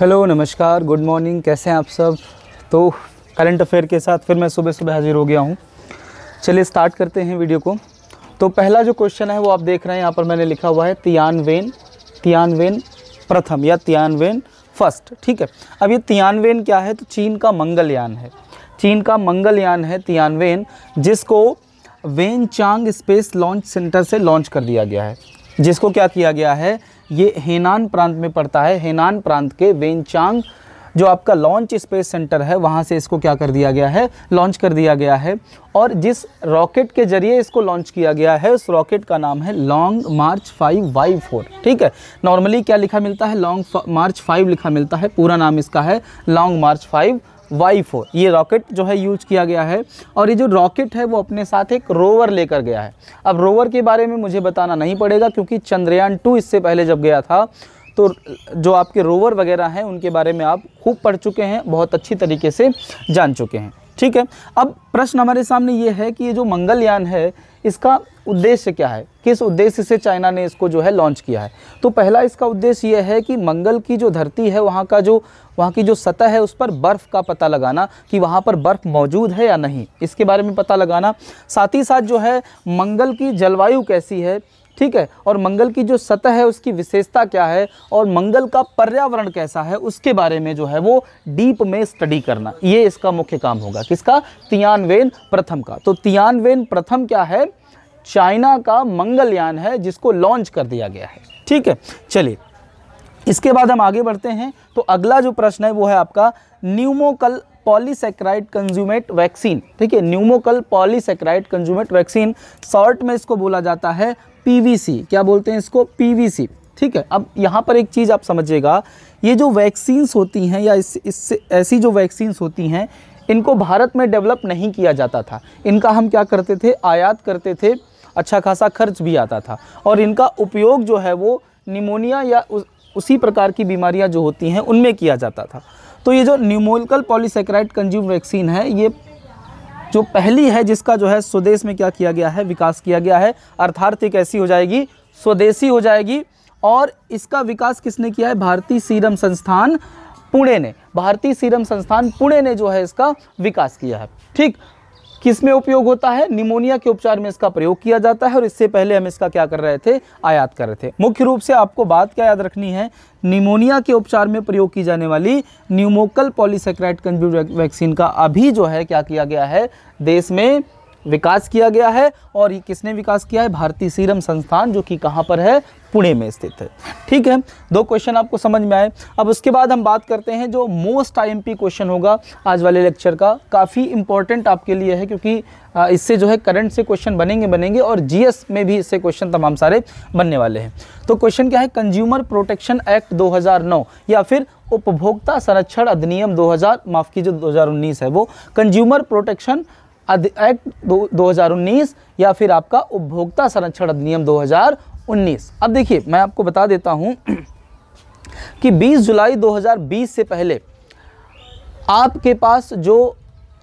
hello नमस्कार good morning कैसे हैं आप सब तो करंट अफेयर के साथ फिर मैं सुबह सुबह हाजिर हो गया हूँ चलिए स्टार्ट करते हैं वीडियो को तो पहला जो क्वेश्चन है वो आप देख रहे हैं यहाँ पर मैंने लिखा हुआ है तियानवेन तियानवेन प्रथम या तियानवेन फर्स्ट ठीक है अब ये तियानवेन क्या है तो चीन का मंगलयान है चीन का मंगलयान है तियानवेन जिसको Wenchang space launch center से लॉन्च कर दिया गया है जिसको क्या किया गया है ये हेनान प्रांत में पड़ता है हेनान प्रांत के वेनचांग जो आपका लॉन्च स्पेस सेंटर है वहाँ से इसको क्या कर दिया गया है लॉन्च कर दिया गया है और जिस रॉकेट के जरिए इसको लॉन्च किया गया है उस रॉकेट का नाम है Long March five Y four ठीक है नॉर्मली क्या लिखा मिलता है लॉन्ग मार्च फाइव लिखा मिलता है पूरा नाम इसका है Long March five Y four ये रॉकेट जो है यूज किया गया है और ये जो रॉकेट है वो अपने साथ एक रोवर लेकर गया है अब रोवर के बारे में मुझे बताना नहीं पड़ेगा क्योंकि चंद्रयान टू इससे पहले जब गया था तो जो आपके रोवर वगैरह हैं उनके बारे में आप खूब पढ़ चुके हैं बहुत अच्छी तरीके से जान चुके हैं ठीक है अब प्रश्न हमारे सामने ये है कि ये जो मंगलयान है इसका उद्देश्य क्या है किस उद्देश्य से चाइना ने इसको जो है लॉन्च किया है तो पहला इसका उद्देश्य यह है कि मंगल की जो धरती है वहाँ का जो वहाँ की जो सतह है उस पर बर्फ़ का पता लगाना कि वहाँ पर बर्फ़ मौजूद है या नहीं इसके बारे में पता लगाना साथ ही साथ जो है मंगल की जलवायु कैसी है ठीक है और मंगल की जो सतह है उसकी विशेषता क्या है और मंगल का पर्यावरण कैसा है उसके बारे में जो है वो डीप में स्टडी करना ये इसका मुख्य काम होगा किसका तियानवेन प्रथम का तो तियानवेन प्रथम क्या है चाइना का मंगलयान है जिसको लॉन्च कर दिया गया है ठीक है चलिए इसके बाद हम आगे बढ़ते हैं तो अगला जो प्रश्न है वो है आपका न्यूमोकल पॉलीसेक्राइड कंज्यूमेट वैक्सीन ठीक है pneumococcal polysaccharide conjugate vaccine short में इसको बोला जाता है पीवीसी क्या बोलते हैं इसको पीवीसी ठीक है अब यहाँ पर एक चीज़ आप समझिएगा ये जो वैक्सीन्स होती हैं या इससे इस, इससे ऐसी जो वैक्सीन्स होती हैं इनको भारत में डेवलप नहीं किया जाता था इनका हम क्या करते थे आयात करते थे अच्छा खासा खर्च भी आता था और इनका उपयोग जो है वो निमोनिया या उस, उसी प्रकार की बीमारियां जो होती हैं उनमें किया जाता था तो ये जो न्यूमोलिकल पॉलीसेक्राइड कंज्यूम वैक्सीन है ये जो पहली है जिसका जो है स्वदेश में क्या किया गया है विकास किया गया है अर्थार्थ एक ऐसी हो जाएगी स्वदेशी हो जाएगी और इसका विकास किसने किया है भारतीय सीरम संस्थान पुणे ने भारतीय सीरम संस्थान पुणे ने जो है इसका विकास किया है ठीक किस में उपयोग होता है निमोनिया के उपचार में इसका प्रयोग किया जाता है और इससे पहले हम इसका क्या कर रहे थे आयात कर रहे थे मुख्य रूप से आपको बात क्या याद रखनी है निमोनिया के उपचार में प्रयोग की जाने वाली न्यूमोकल पॉलीसेक्राइड कंज्यूम वैक्सीन का अभी जो है क्या किया गया है देश में विकास किया गया है और ये किसने विकास किया है भारतीय सीरम संस्थान जो कि कहाँ पर है पुणे में स्थित है ठीक है दो क्वेश्चन आपको समझ में आए अब उसके बाद हम बात करते हैं जो मोस्ट आईएमपी क्वेश्चन होगा आज वाले लेक्चर का काफ़ी इंपॉर्टेंट आपके लिए है क्योंकि इससे जो है करंट से क्वेश्चन बनेंगे बनेंगे और जीएस में भी इससे क्वेश्चन तमाम सारे बनने वाले हैं तो क्वेश्चन क्या है कंज्यूमर प्रोटेक्शन एक्ट दो या फिर उपभोक्ता संरक्षण अधिनियम दो माफ़ कीजिए दो है वो कंज्यूमर प्रोटेक्शन एक्ट दो हज़ार उन्नीस या फिर आपका उपभोक्ता संरक्षण अधिनियम दो हज़ार उन्नीस अब देखिए मैं आपको बता देता हूँ कि 20 जुलाई 2020 से पहले आपके पास जो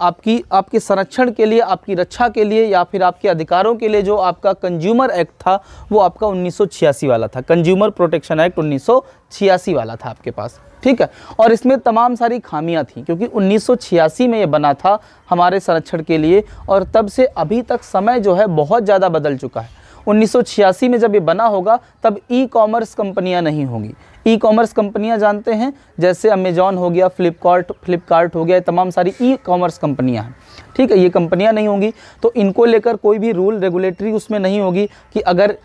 आपकी आपके संरक्षण के लिए आपकी रक्षा के लिए या फिर आपके अधिकारों के लिए जो आपका कंज्यूमर एक्ट था वो आपका 1986 वाला था कंज्यूमर प्रोटेक्शन एक्ट 1986 वाला था आपके पास ठीक है और इसमें तमाम सारी खामियां थी क्योंकि 1986 में ये बना था हमारे संरक्षण के लिए और तब से अभी तक समय जो है बहुत ज़्यादा बदल चुका है 1986 में जब ये बना होगा तब ई कॉमर्स कंपनियां नहीं होंगी ई कॉमर्स कंपनियां जानते हैं जैसे अमेजॉन हो गया फ्लिपकार्ट फ्लिपकार्ट हो गया तमाम सारी ई कॉमर्स कंपनियां हैं ठीक है ये कंपनियां नहीं होंगी तो इनको लेकर कोई भी रूल रेगुलेटरी उसमें नहीं होगी कि अगर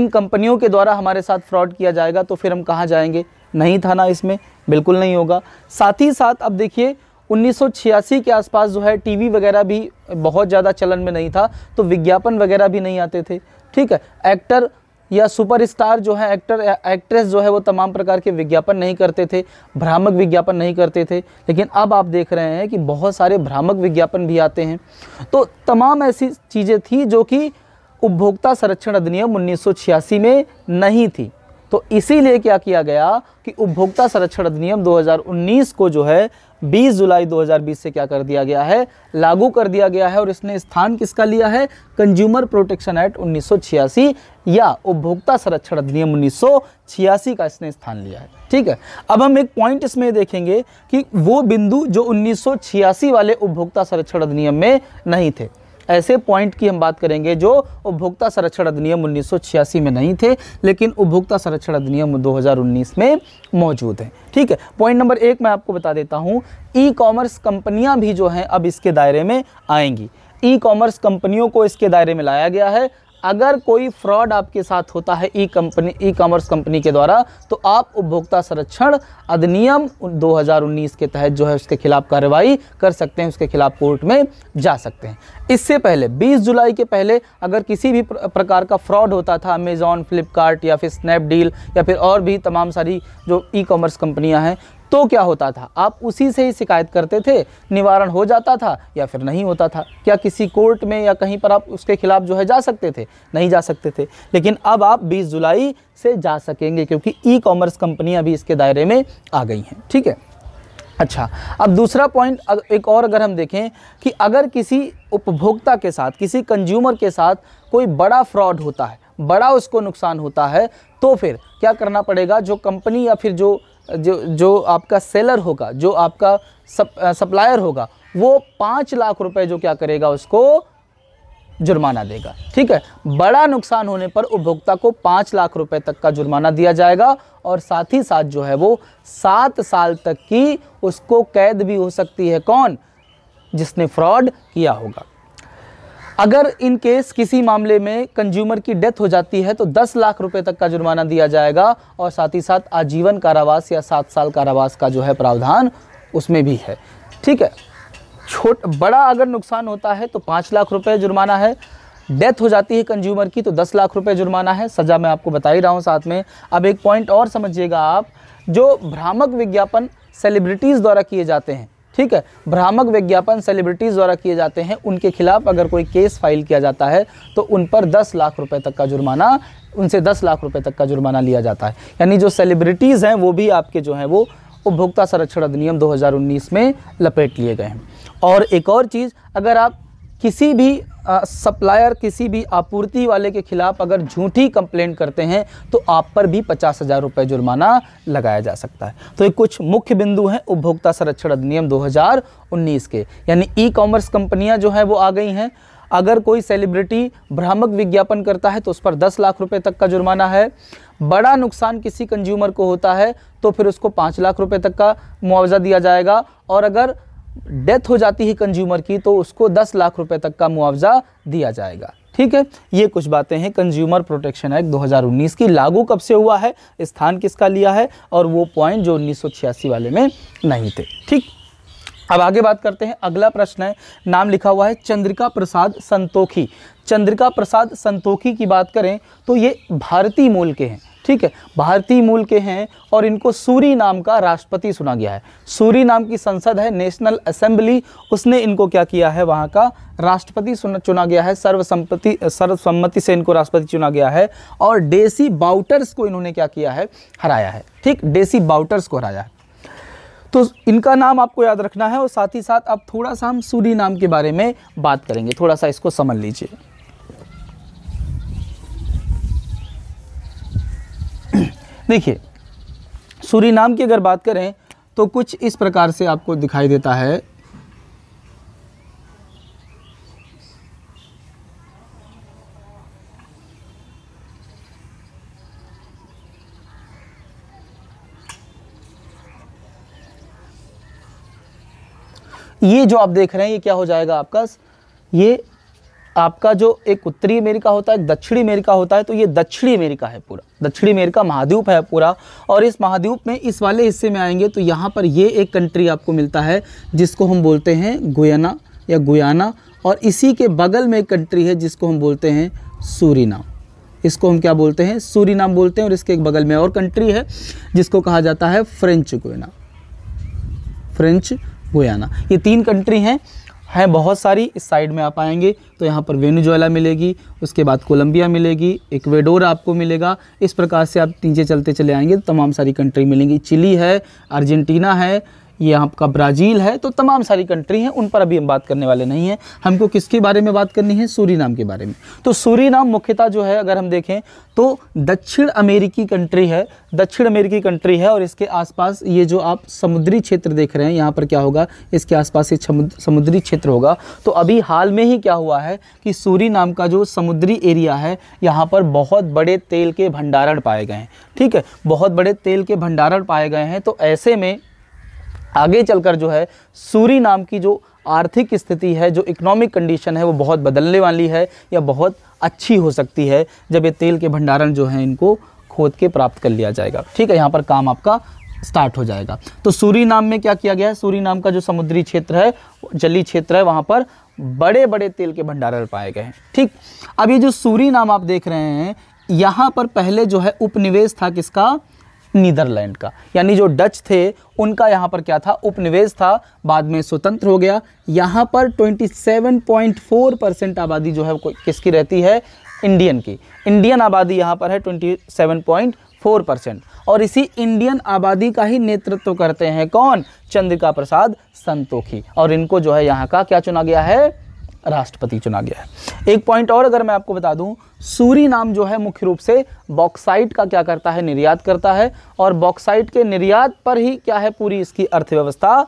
इन कंपनियों के द्वारा हमारे साथ फ्रॉड किया जाएगा तो फिर हम कहाँ जाएंगे नहीं था ना इसमें बिल्कुल नहीं होगा साथ ही साथ अब देखिए 1986 के आसपास जो है टीवी वगैरह भी बहुत ज़्यादा चलन में नहीं था तो विज्ञापन वगैरह भी नहीं आते थे ठीक है एक्टर या सुपरस्टार जो है एक्टर एक्ट्रेस जो है वो तमाम प्रकार के विज्ञापन नहीं करते थे भ्रामक विज्ञापन नहीं करते थे लेकिन अब आप देख रहे हैं कि बहुत सारे भ्रामक विज्ञापन भी आते हैं तो तमाम ऐसी चीज़ें थी जो कि उपभोक्ता संरक्षण अधिनियम 1986 में नहीं थी तो इसीलिए क्या किया गया कि उपभोक्ता संरक्षण अधिनियम 2019 को जो है 20 जुलाई 2020 से क्या कर दिया गया है लागू कर दिया गया है और इसने स्थान किसका लिया है कंज्यूमर प्रोटेक्शन एक्ट उन्नीस या उपभोक्ता संरक्षण अधिनियम उन्नीस का इसने स्थान लिया है ठीक है अब हम एक पॉइंट इसमें देखेंगे कि वो बिंदु जो उन्नीस वाले उपभोक्ता संरक्षण अधिनियम में नहीं थे ऐसे पॉइंट की हम बात करेंगे जो उपभोक्ता संरक्षण अधिनियम उन्नीस में नहीं थे लेकिन उपभोक्ता संरक्षण अधिनियम 2019 में मौजूद हैं ठीक है पॉइंट नंबर एक मैं आपको बता देता हूँ ई कॉमर्स कंपनियाँ भी जो हैं अब इसके दायरे में आएंगी ई कॉमर्स कंपनियों को इसके दायरे में लाया गया है अगर कोई फ्रॉड आपके साथ होता है e company e commerce company के द्वारा तो आप उपभोक्ता संरक्षण अधिनियम 2019 के तहत जो है उसके खिलाफ कार्रवाई कर सकते हैं उसके खिलाफ कोर्ट में जा सकते हैं इससे पहले 20 जुलाई के पहले अगर किसी भी प्रकार का फ्रॉड होता था अमेज़ॉन फ्लिपकार्ट या फिर स्नैपडील या फिर और भी तमाम सारी जो ई कॉमर्स कंपनियाँ हैं तो क्या होता था आप उसी से ही शिकायत करते थे निवारण हो जाता था या फिर नहीं होता था क्या किसी कोर्ट में या कहीं पर आप उसके खिलाफ जो है जा सकते थे नहीं जा सकते थे लेकिन अब आप 20 जुलाई से जा सकेंगे क्योंकि ई कॉमर्स कंपनियां भी इसके दायरे में आ गई हैं ठीक है अच्छा अब दूसरा पॉइंट एक और अगर हम देखें कि अगर किसी उपभोक्ता के साथ किसी कंज्यूमर के साथ कोई बड़ा फ्रॉड होता है बड़ा उसको नुकसान होता है तो फिर क्या करना पड़ेगा जो कंपनी या फिर जो जो जो आपका सेलर होगा जो आपका सप, सप्लायर होगा वो पाँच लाख रुपए जो क्या करेगा उसको जुर्माना देगा ठीक है बड़ा नुकसान होने पर उपभोक्ता को पाँच लाख रुपए तक का जुर्माना दिया जाएगा और साथ ही साथ जो है वो सात साल तक की उसको कैद भी हो सकती है कौन जिसने फ्रॉड किया होगा अगर इन केस किसी मामले में कंज्यूमर की डेथ हो जाती है तो 10 लाख रुपए तक का जुर्माना दिया जाएगा और साथ ही साथ आजीवन कारावास या सात साल कारावास का जो है प्रावधान उसमें भी है ठीक है छोट बड़ा अगर नुकसान होता है तो पाँच लाख रुपये जुर्माना है डेथ हो जाती है कंज्यूमर की तो दस लाख रुपये जुर्माना है सज़ा मैं आपको बता ही रहा हूँ साथ में अब एक पॉइंट और समझिएगा आप जो भ्रामक विज्ञापन सेलिब्रिटीज़ द्वारा किए जाते हैं ठीक है भ्रामक विज्ञापन सेलिब्रिटीज़ द्वारा किए जाते हैं उनके खिलाफ अगर कोई केस फाइल किया जाता है तो उन पर दस लाख रुपए तक का जुर्माना उनसे दस लाख रुपए तक का जुर्माना लिया जाता है यानी जो सेलिब्रिटीज़ हैं वो भी आपके जो हैं वो उपभोक्ता संरक्षण अधिनियम 2019 में लपेट लिए गए हैं और एक और चीज़ अगर आप किसी भी सप्लायर किसी भी आपूर्ति वाले के खिलाफ अगर झूठी कंप्लेंट करते हैं तो आप पर भी पचास हज़ार रुपये जुर्माना लगाया जा सकता है तो ये कुछ मुख्य बिंदु हैं उपभोक्ता संरक्षण अधिनियम 2019 के यानी ई कॉमर्स कंपनियां जो हैं वो आ गई हैं अगर कोई सेलिब्रिटी भ्रामक विज्ञापन करता है तो उस पर दस लाख रुपये तक का जुर्माना है बड़ा नुकसान किसी कंज्यूमर को होता है तो फिर उसको पाँच लाख रुपये तक का मुआवजा दिया जाएगा और अगर डेथ हो जाती है कंज्यूमर की तो उसको दस लाख रुपए तक का मुआवजा दिया जाएगा ठीक है ये कुछ बातें हैं कंज्यूमर प्रोटेक्शन एक्ट 2019 की लागू कब से हुआ है स्थान किसका लिया है और वो पॉइंट जो उन्नीस वाले में नहीं थे ठीक अब आगे बात करते हैं अगला प्रश्न है नाम लिखा हुआ है चंद्रिका प्रसाद संतोखी चंद्रिका प्रसाद संतोखी की बात करें तो ये भारतीय मूल के हैं ठीक है भारतीय मूल के हैं और इनको सूरी नाम का राष्ट्रपति सुना गया है सूरी नाम की संसद है नेशनल असेंबली उसने इनको क्या किया है वहाँ का राष्ट्रपति चुना गया है सर्वसम्पति सर्वसम्मति से इनको राष्ट्रपति चुना गया है और डेसी बाउटर्स को इन्होंने क्या किया है हराया है ठीक डेसी बाउटर्स को हराया है तो इनका नाम आपको याद रखना है और साथ ही साथ अब थोड़ा सा हम सूरी नाम के बारे में बात करेंगे थोड़ा सा इसको समझ लीजिए देखिए नाम की अगर बात करें तो कुछ इस प्रकार से आपको दिखाई देता है ये जो आप देख रहे हैं ये क्या हो जाएगा आपका ये आपका जो एक उत्तरी अमेरिका होता है दक्षिणी अमेरिका होता है तो ये दक्षिणी अमेरिका है पूरा दक्षिणी अमेरिका महाद्वीप है पूरा और इस महाद्वीप में इस वाले हिस्से में आएंगे तो यहाँ पर ये एक कंट्री आपको मिलता है जिसको हम बोलते हैं गुयाना या गुयाना और इसी के बगल में एक कंट्री है जिसको हम बोलते हैं सूरीना इसको हम क्या बोलते हैं सूरी बोलते हैं और इसके एक बगल में और कंट्री है जिसको कहा जाता है फ्रेंच गुयाना फ्रेंच गुयाना ये तीन कंट्री हैं हैं बहुत सारी इस साइड में आप आएंगे तो यहाँ पर वेनुजोला मिलेगी उसके बाद कोलंबिया मिलेगी इक्वेडोर आपको मिलेगा इस प्रकार से आप नीचे चलते चले आएंगे तो तमाम सारी कंट्री मिलेंगी चिली है अर्जेंटीना है ये आपका ब्राज़ील है तो तमाम सारी कंट्री हैं उन पर अभी हम बात करने वाले नहीं हैं हमको किसके बारे में बात करनी है सूरीनाम के बारे में तो सूरीनाम मुख्यतः जो है अगर हम देखें तो दक्षिण अमेरिकी कंट्री है दक्षिण अमेरिकी कंट्री है और इसके आसपास ये जो आप समुद्री क्षेत्र देख रहे हैं यहाँ पर क्या होगा इसके आसपास ये समुद्री क्षेत्र होगा तो अभी हाल में ही क्या हुआ है कि सूरी नाम का जो समुद्री एरिया है यहाँ पर बहुत बड़े तेल के भंडारण पाए गए हैं ठीक है बहुत बड़े तेल के भंडारण पाए गए हैं तो ऐसे में आगे चलकर जो है सूरी नाम की जो आर्थिक स्थिति है जो इकोनॉमिक कंडीशन है वो बहुत बदलने वाली है या बहुत अच्छी हो सकती है जब ये तेल के भंडारण जो है इनको खोद के प्राप्त कर लिया जाएगा ठीक है यहाँ पर काम आपका स्टार्ट हो जाएगा तो सूरी नाम में क्या किया गया है सूरी नाम का जो समुद्री क्षेत्र है जली क्षेत्र है वहाँ पर बड़े बड़े तेल के भंडारण पाए गए हैं ठीक अब ये जो सूरी नाम आप देख रहे हैं यहाँ पर पहले जो है उपनिवेश था किसका नीदरलैंड का यानी जो डच थे उनका यहाँ पर क्या था उपनिवेश था बाद में स्वतंत्र हो गया यहाँ पर 27.4 परसेंट आबादी जो है किसकी रहती है इंडियन की इंडियन आबादी यहाँ पर है 27.4 परसेंट और इसी इंडियन आबादी का ही नेतृत्व करते हैं कौन चंद्रिका प्रसाद संतोखी और इनको जो है यहाँ का क्या चुना गया है राष्ट्रपति चुना गया है एक पॉइंट और अगर मैं आपको बता दूं सूरी नाम जो है मुख्य रूप से बॉक्साइट का क्या करता है निर्यात करता है और बॉक्साइट के निर्यात पर ही क्या है पूरी इसकी अर्थव्यवस्था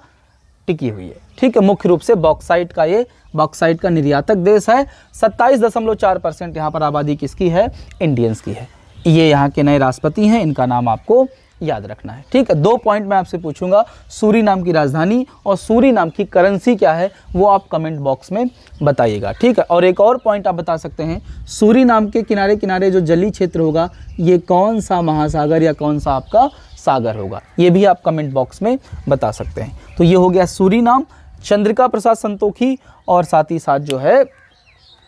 टिकी हुई है ठीक है मुख्य रूप से बॉक्साइट का ये बॉक्साइट का निर्यातक देश है सत्ताईस दशमलव चार परसेंट यहाँ पर आबादी किसकी है इंडियंस की है ये यहाँ के नए राष्ट्रपति हैं इनका नाम आपको याद रखना है ठीक है दो पॉइंट मैं आपसे पूछूंगा सूरी नाम की राजधानी और सूरी नाम की करेंसी क्या है वो आप कमेंट बॉक्स में बताइएगा ठीक है और एक और पॉइंट आप बता सकते हैं सूरी नाम के किनारे किनारे जो जली क्षेत्र होगा ये कौन सा महासागर या कौन सा आपका सागर होगा ये भी आप कमेंट बॉक्स में बता सकते हैं तो ये हो गया सूरी नाम चंद्रिका प्रसाद संतोखी और साथ ही साथ जो है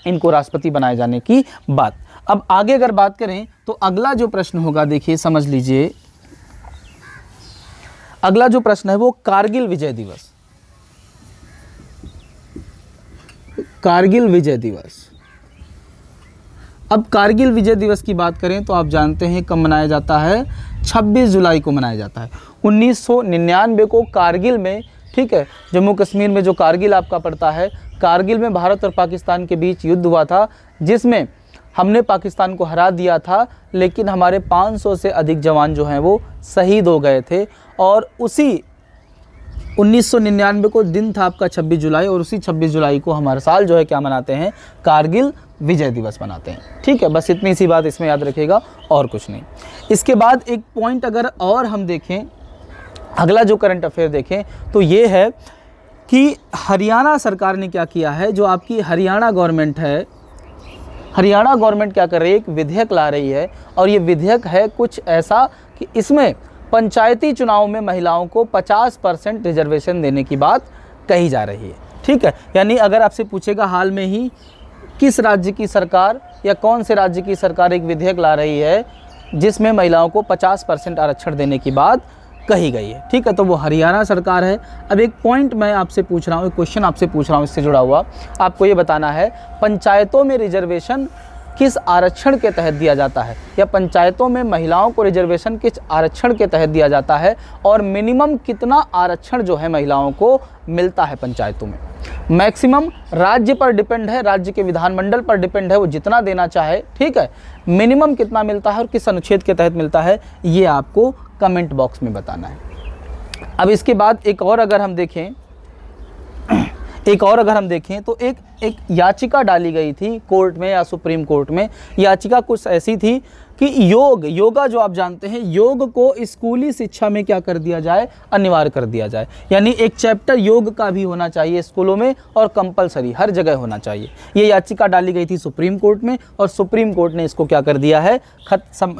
इनको राष्ट्रपति बनाए जाने की बात अब आगे अगर बात करें तो अगला जो प्रश्न होगा देखिए समझ लीजिए अगला जो प्रश्न है वो कारगिल विजय दिवस कारगिल विजय दिवस अब कारगिल विजय दिवस की बात करें तो आप जानते हैं कब मनाया जाता है 26 जुलाई को मनाया जाता है 1999 को कारगिल में ठीक है जम्मू कश्मीर में जो कारगिल आपका पड़ता है कारगिल में भारत और पाकिस्तान के बीच युद्ध हुआ था जिसमें हमने पाकिस्तान को हरा दिया था लेकिन हमारे 500 से अधिक जवान जो हैं वो शहीद हो गए थे और उसी 1999 को दिन था आपका 26 जुलाई और उसी 26 जुलाई को हम हर साल जो है क्या मनाते हैं कारगिल विजय दिवस मनाते हैं ठीक है बस इतनी सी बात इसमें याद रखिएगा और कुछ नहीं इसके बाद एक पॉइंट अगर और हम देखें अगला जो करंट अफेयर देखें तो ये है कि हरियाणा सरकार ने क्या किया है जो आपकी हरियाणा गवर्नमेंट है हरियाणा गवर्नमेंट क्या कर रही है एक विधेयक ला रही है और ये विधेयक है कुछ ऐसा कि इसमें पंचायती चुनाव में महिलाओं को 50 परसेंट रिजर्वेशन देने की बात कही जा रही है ठीक है यानी अगर आपसे पूछेगा हाल में ही किस राज्य की सरकार या कौन से राज्य की सरकार एक विधेयक ला रही है जिसमें महिलाओं को 50 परसेंट आरक्षण देने की बात कही गई है ठीक है तो वो हरियाणा सरकार है अब एक पॉइंट मैं आपसे पूछ रहा हूँ एक क्वेश्चन आपसे पूछ रहा हूँ इससे जुड़ा हुआ आपको ये बताना है पंचायतों में रिजर्वेशन किस आरक्षण के तहत दिया जाता है या पंचायतों में महिलाओं को रिजर्वेशन किस आरक्षण के तहत दिया जाता है और मिनिमम कितना आरक्षण जो है महिलाओं को मिलता है पंचायतों में मैक्सिमम राज्य पर डिपेंड है राज्य के विधानमंडल पर डिपेंड है वो जितना देना चाहे ठीक है मिनिमम कितना मिलता है और किस अनुच्छेद के तहत मिलता है ये आपको कमेंट बॉक्स में बताना है अब इसके बाद एक और अगर हम देखें एक और अगर हम देखें तो एक एक याचिका डाली गई थी कोर्ट में या सुप्रीम कोर्ट में याचिका कुछ ऐसी थी कि योग योगा जो आप जानते हैं योग को स्कूली शिक्षा में क्या कर दिया जाए अनिवार्य कर दिया जाए यानी एक चैप्टर योग का भी होना चाहिए स्कूलों में और कंपलसरी हर जगह होना चाहिए ये याचिका डाली गई थी सुप्रीम कोर्ट में और सुप्रीम कोर्ट ने इसको क्या कर दिया है खत सम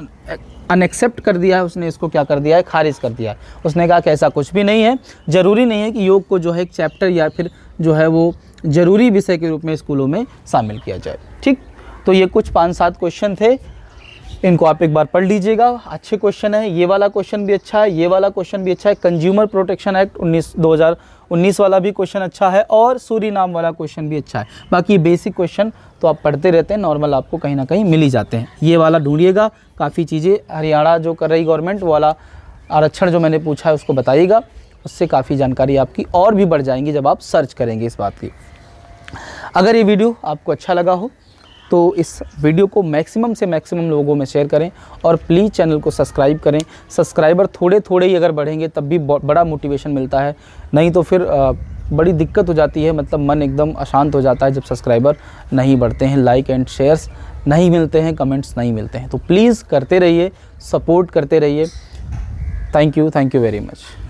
अनएक्सेप्ट कर दिया है उसने इसको क्या कर दिया है खारिज कर दिया है उसने कहा कि ऐसा कुछ भी नहीं है ज़रूरी नहीं है कि योग को जो है एक चैप्टर या फिर जो है वो ज़रूरी विषय के रूप में स्कूलों में शामिल किया जाए ठीक तो ये कुछ पाँच सात क्वेश्चन थे इनको आप एक बार पढ़ लीजिएगा अच्छे क्वेश्चन है ये वाला क्वेश्चन भी अच्छा है ये वाला क्वेश्चन भी अच्छा है कंज्यूमर प्रोटेक्शन एक्ट 19 2019 वाला भी क्वेश्चन अच्छा है और सूरी नाम वाला क्वेश्चन भी अच्छा है बाकी बेसिक क्वेश्चन तो आप पढ़ते रहते हैं नॉर्मल आपको कहीं ना कहीं मिल ही जाते हैं ये वाला ढूंढिएगा काफ़ी चीज़ें हरियाणा जो कर रही गवर्नमेंट वाला आरक्षण जो मैंने पूछा है उसको बताइएगा उससे काफ़ी जानकारी आपकी और भी बढ़ जाएंगी जब आप सर्च करेंगे इस बात की अगर ये वीडियो आपको अच्छा लगा हो तो इस वीडियो को मैक्सिमम से मैक्सिमम लोगों में शेयर करें और प्लीज़ चैनल को सब्सक्राइब करें सब्सक्राइबर थोड़े थोड़े ही अगर बढ़ेंगे तब भी बड़ा मोटिवेशन मिलता है नहीं तो फिर आ, बड़ी दिक्कत हो जाती है मतलब मन एकदम अशांत हो जाता है जब सब्सक्राइबर नहीं बढ़ते हैं लाइक एंड शेयर्स नहीं मिलते हैं कमेंट्स नहीं मिलते हैं तो प्लीज़ करते रहिए सपोर्ट करते रहिए thank you thank you very much